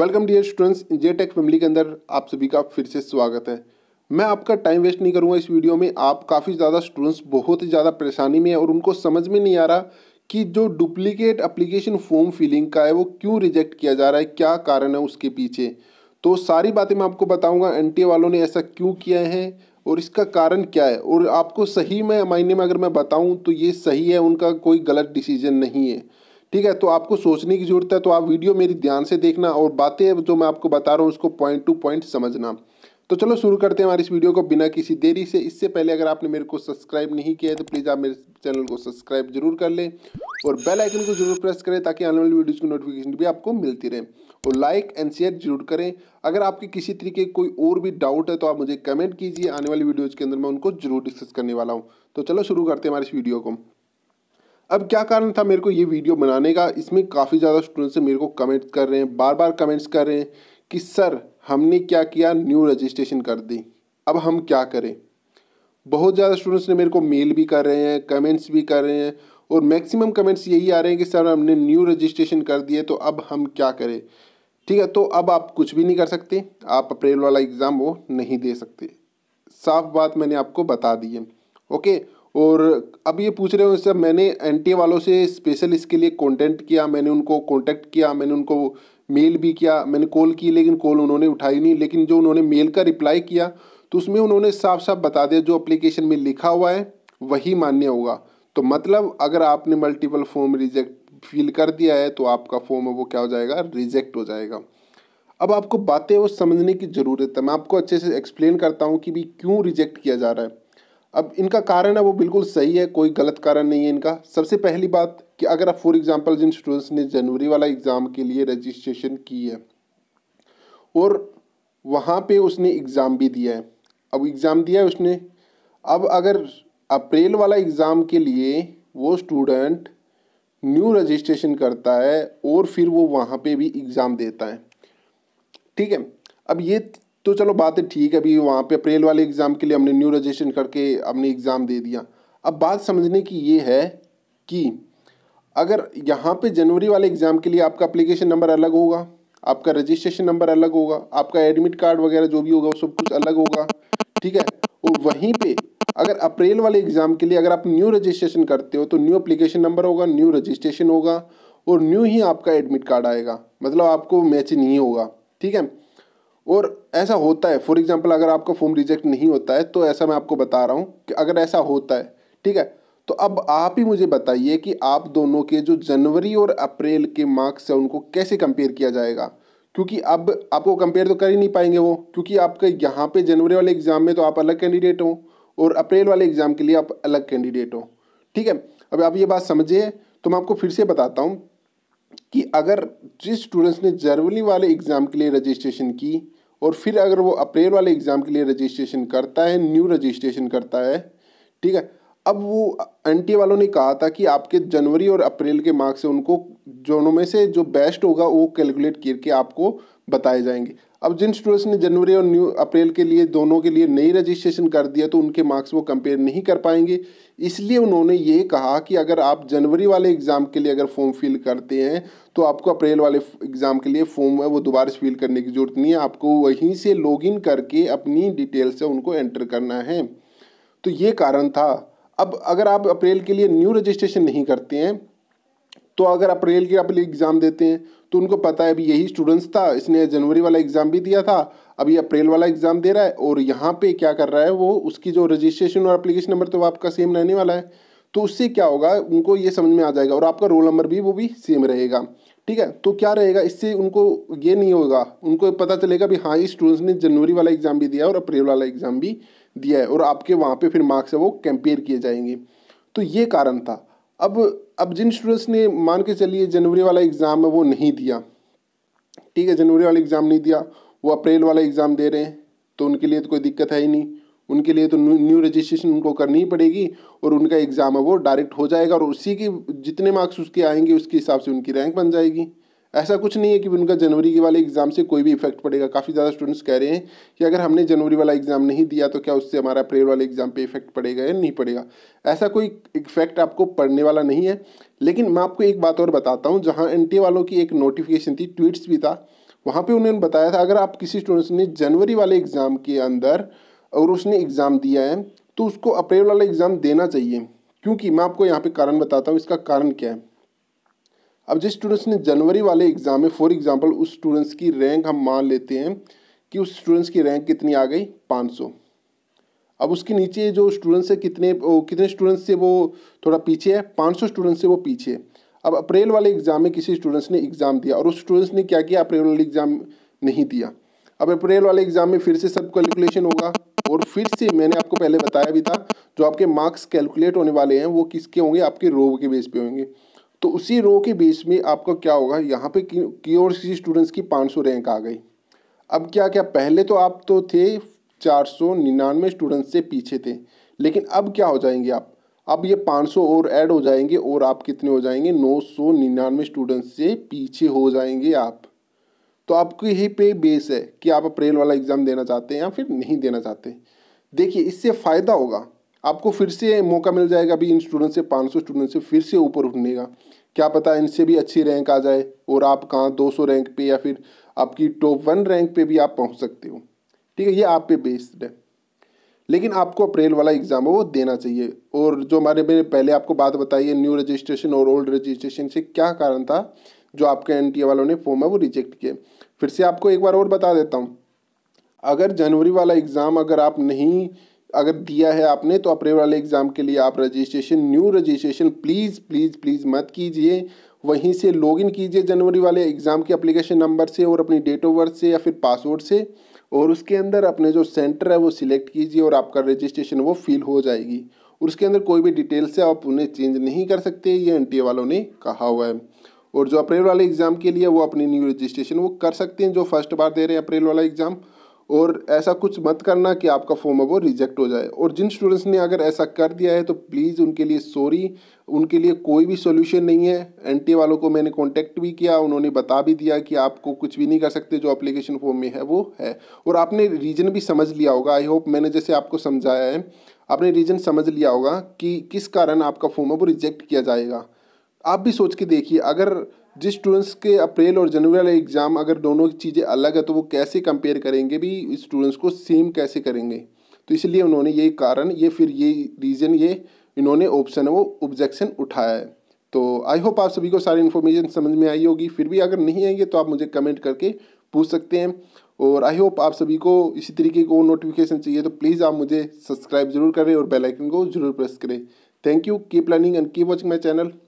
welcome dear students J tech family के अंदर आप सभी का फिर से स्वागत है मैं आपका टाइम वेस्ट नहीं करूंगा इस वीडियो में आप काफ़ी ज़्यादा स्टूडेंट्स बहुत ही ज़्यादा परेशानी में है और उनको समझ में नहीं आ रहा कि जो डुप्लीकेट अप्लीकेशन फॉर्म फिलिंग का है वो क्यों रिजेक्ट किया जा रहा है क्या कारण है उसके पीछे तो सारी बातें मैं आपको बताऊँगा एन वालों ने ऐसा क्यों किया है और इसका कारण क्या है और आपको सही में मायने में अगर मैं बताऊँ तो ये सही है उनका कोई गलत डिसीजन नहीं है ठीक है तो आपको सोचने की ज़रूरत है तो आप वीडियो मेरी ध्यान से देखना और बातें जो मैं आपको बता रहा हूँ उसको पॉइंट टू पॉइंट समझना तो चलो शुरू करते हैं हमारे इस वीडियो को बिना किसी देरी से इससे पहले अगर आपने मेरे को सब्सक्राइब नहीं किया है तो प्लीज़ आप मेरे चैनल को सब्सक्राइब जरूर कर लें और बेल आइकन को जरूर प्रेस करें ताकि आने वाली वीडियोज़ की नोटिफिकेशन भी आपको मिलती रहे और लाइक एंड शेयर जरूर करें अगर आपके किसी तरीके कोई और भी डाउट है तो आप मुझे कमेंट कीजिए आने वाली वीडियोज़ के अंदर मैं उनको जरूर डिस्कस करने वाला हूँ तो चलो शुरू करते हैं हमारे इस वीडियो को अब क्या कारण था मेरे को ये वीडियो बनाने का इसमें काफ़ी ज़्यादा स्टूडेंट्स मेरे को कमेंट कर रहे हैं बार बार कमेंट्स कर रहे हैं कि सर हमने क्या किया न्यू रजिस्ट्रेशन कर दी अब हम क्या करें बहुत ज़्यादा स्टूडेंट्स ने मेरे को मेल भी कर रहे हैं कमेंट्स भी कर रहे हैं और मैक्सिमम कमेंट्स यही आ रहे हैं कि सर हमने न्यू रजिस्ट्रेशन कर दिए तो अब हम क्या करें ठीक है तो अब आप कुछ भी नहीं कर सकते आप अप्रैल वाला एग्ज़ाम वो नहीं दे सकते साफ बात मैंने आपको बता दी है ओके और अब ये पूछ रहे हो सर मैंने एन वालों से स्पेशल इसके लिए कॉन्टेंट किया मैंने उनको कॉन्टैक्ट किया मैंने उनको मेल भी किया मैंने कॉल की लेकिन कॉल उन्होंने उठाई नहीं लेकिन जो उन्होंने मेल का रिप्लाई किया तो उसमें उन्होंने साफ साफ बता दिया जो अप्लीकेशन में लिखा हुआ है वही मान्य होगा तो मतलब अगर आपने मल्टीपल फॉर्म रिजेक्ट फिल कर दिया है तो आपका फॉर्म वो क्या हो जाएगा रिजेक्ट हो जाएगा अब आपको बातें वो समझने की ज़रूरत है मैं आपको अच्छे से एक्सप्लेन करता हूँ कि भी क्यों रिजेक्ट किया जा रहा है अब इनका कारण है वो बिल्कुल सही है कोई गलत कारण नहीं है इनका सबसे पहली बात कि अगर आप फॉर एग्जांपल जिन स्टूडेंट्स ने जनवरी वाला एग्ज़ाम के लिए रजिस्ट्रेशन की है और वहाँ पे उसने एग्ज़ाम भी दिया है अब एग्ज़ाम दिया है उसने अब अगर अप्रैल वाला एग्ज़ाम के लिए वो स्टूडेंट न्यू रजिस्ट्रेशन करता है और फिर वो वहाँ पे भी एग्ज़ाम देता है ठीक है अब ये तो चलो बात है ठीक है अभी वहाँ पे अप्रैल वाले एग्ज़ाम के लिए हमने न्यू रजिस्ट्रेशन करके हमने एग्ज़ाम दे दिया अब बात समझने की ये है कि अगर यहाँ पे जनवरी वाले एग्ज़ाम के लिए आपका अप्लीकेशन नंबर अलग होगा आपका रजिस्ट्रेशन नंबर अलग होगा आपका एडमिट कार्ड वगैरह जो भी होगा वो सब कुछ अलग होगा ठीक है और वहीं पर अगर अप्रैल वाले एग्ज़ाम के लिए अगर आप न्यू रजिस्ट्रेशन करते हो तो न्यू अप्लीकेशन नंबर होगा न्यू रजिस्ट्रेशन होगा और न्यू ही आपका एडमिट कार्ड आएगा मतलब आपको मैच नहीं होगा ठीक है और ऐसा होता है फॉर एग्जांपल अगर आपका फॉर्म रिजेक्ट नहीं होता है तो ऐसा मैं आपको बता रहा हूँ कि अगर ऐसा होता है ठीक है तो अब आप ही मुझे बताइए कि आप दोनों के जो जनवरी और अप्रैल के मार्क्स हैं उनको कैसे कंपेयर किया जाएगा क्योंकि अब आपको कंपेयर तो कर ही नहीं पाएंगे वो क्योंकि आपके यहाँ पे जनवरी वाले एग्ज़ाम में तो आप अलग कैंडिडेट हो और अप्रैल वाले एग्ज़ाम के लिए आप अलग कैंडिडेट हो ठीक है अब आप ये बात समझिए तो मैं आपको फिर से बताता हूँ कि अगर जिस स्टूडेंट्स ने जनवरी वाले एग्ज़ाम के लिए रजिस्ट्रेशन की और फिर अगर वो अप्रैल वाले एग्ज़ाम के लिए रजिस्ट्रेशन करता है न्यू रजिस्ट्रेशन करता है ठीक है अब वो एनटीए वालों ने कहा था कि आपके जनवरी और अप्रैल के मार्क्स से उनको जोनों में से जो बेस्ट होगा वो कैलकुलेट करके आपको बताए जाएंगे अब जिन स्टूडेंट्स ने जनवरी और न्यू अप्रैल के लिए दोनों के लिए नई रजिस्ट्रेशन कर दिया तो उनके मार्क्स वो कंपेयर नहीं कर पाएंगे इसलिए उन्होंने ये कहा कि अगर आप जनवरी वाले एग्ज़ाम के लिए अगर फॉर्म फिल करते हैं तो आपको अप्रैल वाले एग्ज़ाम के लिए फॉर्म है वो दोबारा से फिल करने की ज़रूरत नहीं है आपको वहीं से लॉग करके अपनी डिटेल से उनको एंटर करना है तो ये कारण था अब अगर आप अप्रैल के लिए न्यू रजिस्ट्रेशन नहीं करते हैं तो अगर अप्रैल के आप एग्ज़ाम देते हैं तो उनको पता है अभी यही स्टूडेंट्स था इसने जनवरी वाला एग्ज़ाम भी दिया था अभी अप्रैल वाला एग्ज़ाम दे रहा है और यहाँ पे क्या कर रहा है वो उसकी जो रजिस्ट्रेशन और अप्लीकेशन नंबर तो आपका सेम रहने वाला है तो उससे क्या होगा उनको ये समझ में आ जाएगा और आपका रोल नंबर भी वो भी सेम रहेगा ठीक है तो क्या रहेगा इससे उनको ये नहीं होगा उनको पता चलेगा भी हाँ इस स्टूडेंट्स ने जनवरी वाला एग्ज़ाम भी दिया और अप्रैल वाला एग्ज़ाम भी दिया है और आपके वहाँ पे फिर मार्क्स है वो कंपेयर किए जाएंगे तो ये कारण था अब अब जिन स्टूडेंट्स ने मान के चलिए जनवरी वाला एग्ज़ाम है वो नहीं दिया ठीक है जनवरी वाला एग्ज़ाम नहीं दिया वो अप्रैल वाला एग्ज़ाम दे रहे हैं तो उनके लिए तो कोई दिक्कत है ही नहीं उनके लिए तो न्यू रजिस्ट्रेशन उनको करनी ही पड़ेगी और उनका एग्ज़ाम है वो डायरेक्ट हो जाएगा और उसी की जितने मार्क्स उसके आएंगे उसके हिसाब से उनकी रैंक बन जाएगी ऐसा कुछ नहीं है कि उनका जनवरी के वाले एग्ज़ाम से कोई भी इफेक्ट पड़ेगा काफ़ी ज़्यादा स्टूडेंट्स कह रहे हैं कि अगर हमने जनवरी वाला एग्ज़ाम नहीं दिया तो क्या उससे हमारा अप्रैल वाले एग्ज़ाम पे इफेक्ट पड़ेगा या नहीं पड़ेगा ऐसा कोई इफेक्ट आपको पड़ने वाला नहीं है लेकिन मैं आपको एक बात और बताता हूँ जहाँ एन वालों की एक नोटिफिकेशन थी ट्वीट्स भी था वहाँ पर उन्होंने बताया था अगर आप किसी स्टूडेंट्स ने जनवरी वाले एग्ज़ाम के अंदर और उसने एग्ज़ाम दिया है तो उसको अप्रैल वाला एग्ज़ाम देना चाहिए क्योंकि मैं आपको यहाँ पे कारण बताता हूँ इसका कारण क्या है अब जिस स्टूडेंट्स ने जनवरी वाले एग्ज़ाम में फॉर एग्ज़ाम्पल उस स्टूडेंट्स की रैंक हम मान लेते हैं कि उस स्टूडेंट्स की रैंक कितनी आ गई पाँच अब उसके नीचे जो स्टूडेंट्स है कितने कितने स्टूडेंट्स से वो थोड़ा पीछे है पाँच स्टूडेंट्स से वो पीछे है अब अप्रैल वाले एग्ज़ाम में किसी स्टूडेंट्स ने एग्ज़ाम दिया और उस स्टूडेंट्स ने क्या किया अप्रैल वाले एग्ज़ाम नहीं दिया अब अप्रैल वाले एग्जाम में फिर से सब कैलकुलेशन होगा और फिर से मैंने आपको पहले बताया भी था जो आपके मार्क्स कैलकुलेट होने वाले हैं वो किसके होंगे आपके रो के बेस पे होंगे तो उसी रो के बेस में आपका क्या होगा यहाँ पे की और सी स्टूडेंट्स की 500 रैंक आ गई अब क्या क्या पहले तो आप तो थे चार सौ निन्यानवे स्टूडेंट्स से पीछे थे लेकिन अब क्या हो जाएंगे आप अब ये 500 और ऐड हो जाएंगे और आप कितने हो जाएंगे नौ सौ निन्यानवे स्टूडेंट्स से पीछे हो जाएंगे आप तो आपको यही पे बेस है कि आप अप्रैल वाला एग्ज़ाम देना चाहते हैं या फिर नहीं देना चाहते देखिए इससे फ़ायदा होगा आपको फिर से मौका मिल जाएगा अभी इन स्टूडेंट से 500 स्टूडेंट से फिर से ऊपर उठने का क्या पता इनसे भी अच्छी रैंक आ जाए और आप कहाँ 200 रैंक पे या फिर आपकी टॉप वन रैंक पे भी आप पहुँच सकते हो ठीक है ये आप पे बेस्ड है लेकिन आपको अप्रैल वाला एग्ज़ाम है वो देना चाहिए और जो हमारे मैंने पहले आपको बात बताई है न्यू रजिस्ट्रेशन और ओल्ड रजिस्ट्रेशन से क्या कारण था जो आपके एन वालों ने फॉर्म है वो रिजेक्ट किए फिर से आपको एक बार और बता देता हूँ अगर जनवरी वाला एग्ज़ाम अगर आप नहीं अगर दिया है आपने तो अप्रैल वाले एग्ज़ाम के लिए आप registration new registration please please please मत कीजिए वहीं से लॉगिन कीजिए जनवरी वाले एग्ज़ाम के अप्लीकेशन नंबर से और अपनी डेट ऑफ बर्थ से या फिर पासवर्ड से और उसके अंदर अपने जो सेंटर है वो सिलेक्ट कीजिए और आपका रजिस्ट्रेशन वो फिल हो जाएगी और उसके अंदर कोई भी डिटेल्स है आप उन्हें चेंज नहीं कर सकते ये एन वालों ने कहा हुआ है और जो अप्रैल वाले एग्ज़ाम के लिए वो अपनी न्यू रजिस्ट्रेशन वो कर सकते हैं जो फर्स्ट बार दे रहे हैं अप्रैल वाला एग्ज़ाम और ऐसा कुछ मत करना कि आपका फॉर्म अब वो रिजेक्ट हो जाए और जिन स्टूडेंट्स ने अगर ऐसा कर दिया है तो प्लीज़ उनके लिए सॉरी उनके लिए कोई भी सोल्यूशन नहीं है एन वालों को मैंने कॉन्टैक्ट भी किया उन्होंने बता भी दिया कि आपको कुछ भी नहीं कर सकते जो अप्लीकेशन फॉर्म में है वो है और आपने रीज़न भी समझ लिया होगा आई होप मैंने जैसे आपको समझाया है आपने रीज़न समझ लिया होगा कि किस कारण आपका फॉर्म अब रिजेक्ट किया जाएगा आप भी सोच के देखिए अगर जिस स्टूडेंट्स के अप्रैल और जनवरी वाले एग्ज़ाम अगर दोनों की चीज़ें अलग है तो वो कैसे कंपेयर करेंगे भी स्टूडेंट्स को सेम कैसे करेंगे तो इसलिए उन्होंने ये कारण ये फिर ये रीज़न ये इन्होंने ऑप्शन वो ऑब्जेक्शन उठाया है तो आई होप आप सभी को सारी इन्फॉर्मेशन समझ में आई होगी फिर भी अगर नहीं आएंगे तो आप मुझे कमेंट करके पूछ सकते हैं और आई होप आप सभी को इसी तरीके को नोटिफिकेशन चाहिए तो प्लीज़ आप मुझे सब्सक्राइब जरूर करें और बेल आइकन को जरूर प्रेस करें thank you keep learning and keep watching my channel